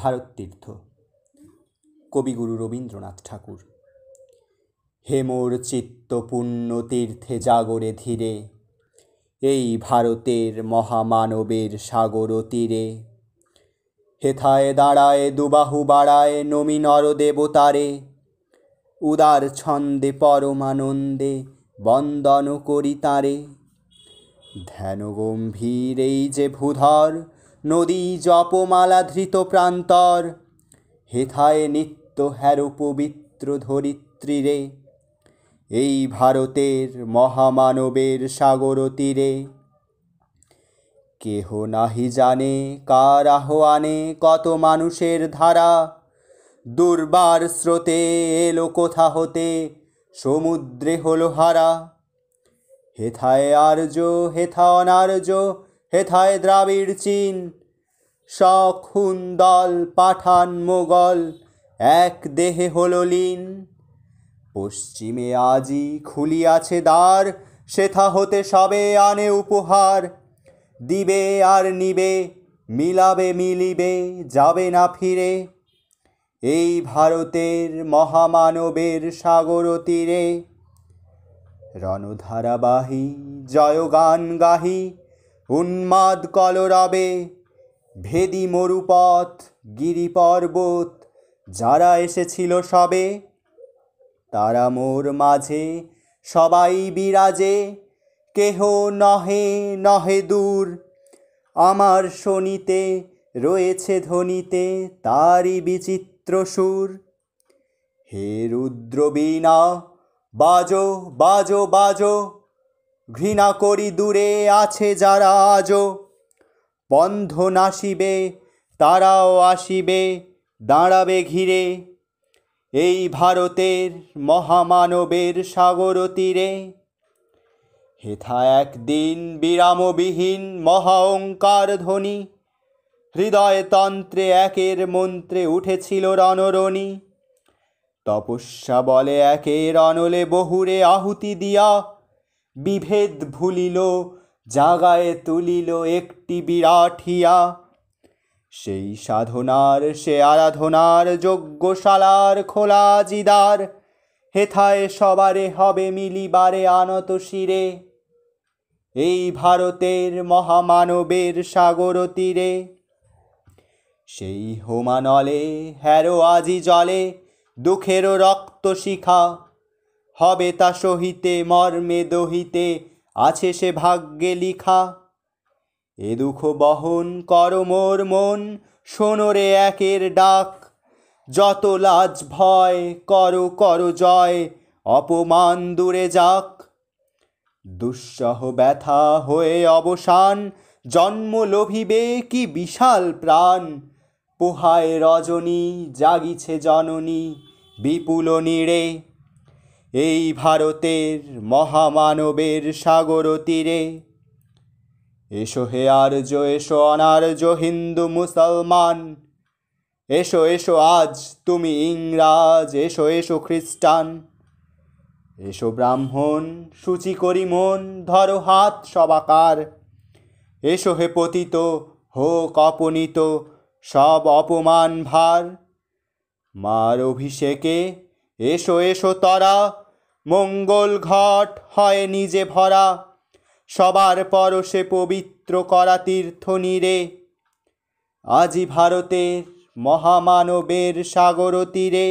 ভারততীর্থ কবিগুরু রবীন্দ্রনাথ ঠাকুর হে মোর চিত্ত পূর্ণ তীর্থে জাগরে ধীরে এই ভারতের মহামানবের সাগর তীরে হেথায় দাঁড়ায় দুবাহু বাড়ায় নমি নরদেবতারে উদার ছন্দে পরমানন্দে বন্দন করি তাঁরে ধ্যানগম্ভীর এই যে ভূধর নদী জপমালা ধৃত প্রান্তর হেথায় নিত্য হ্যারো পবিত্র ধরিত্রীরে এই ভারতের মহামানবের সাগর তীরে কেহ নাহি জানে কার আহ্বানে কত মানুষের ধারা দুর্বার স্রোতে এলো কোথা হতে সমুদ্রে হল হারা হেথায় আর্য হেথা অনার্য হেথায় দ্রাবিড় চীন শখ পাঠান মোগল এক দেহে হললিন লীন পশ্চিমে আজি খুলিয়াছে দ্বার সেথা হতে সবে আনে উপহার দিবে আর নিবে মিলাবে মিলিবে যাবে না ফিরে এই ভারতের মহামানবের সাগর তীরে রণধারাবাহী জয়গান গাহি উন্মাদ কলরবে ভেদি মরুপথ গিরিপর্বত যারা এসেছিল সবে তারা মোর মাঝে সবাই বিরাজে কেহ নহে নহে দূর আমার শনিতে রয়েছে ধনিতে তারই বিচিত্র সুর হে রুদ্রবীণা বাজো বাজো বাজো ঘৃণা করি দূরে আছে যারা আজো বন্ধন আসিবে তারাও আসিবে দাঁড়াবে ঘিরে এই ভারতের মহামানবের সাগর তীরে হেথা একদিন বিরামবিহীন মহা ওঙ্কার ধ্বনি হৃদয়তন্ত্রে একের মন্ত্রে উঠেছিল রণরণী তপস্যা বলে একের অনলে বহুরে আহুতি দিয়া বিভেদ ভুলিল জাগায় তুলিল একটি বিরাট হিয়া সেই সাধনার সে আরাধনার যজ্ঞশালার খোলা জিদার হেথায় সবারে হবে মিলিবারে আনত শিরে এই ভারতের মহামানবের সাগর তীরে সেই হোমানলে হ্যারো আজি জলে দুঃখেরও রক্ত শিখা হবে তা সহিতে মর্মে দহিতে আছে সে ভাগ্যে লিখা এ দুঃখ বহন কর মোর মন সোনরে একের ডাক যত লাজ ভয় করো কর জয় অপমান দূরে যাক দুঃসহ ব্যথা হয়ে অবসান জন্ম লোভিবে কি বিশাল প্রাণ পোহায় রজনী জাগিছে জননী বিপুল নিড়ে এই ভারতের মহামানবের সাগর তীরে এসো হে আর্য এসো অনার্য হিন্দু মুসলমান এসো এসো আজ তুমি ইংরাজ এসো এসো খ্রিস্টান এসো ব্রাহ্মণ সূচি করি মন ধরো হাত সবাকার এসো হে পতিত হোক অপনীত সব অপমান ভার মার অভিষেকে এসো এসো তরা মঙ্গল ঘট হয় নিজে ভরা সবার পরশে পবিত্র করা তীর্থ নিরে আজি ভারতের মহামানবের সাগর তীরে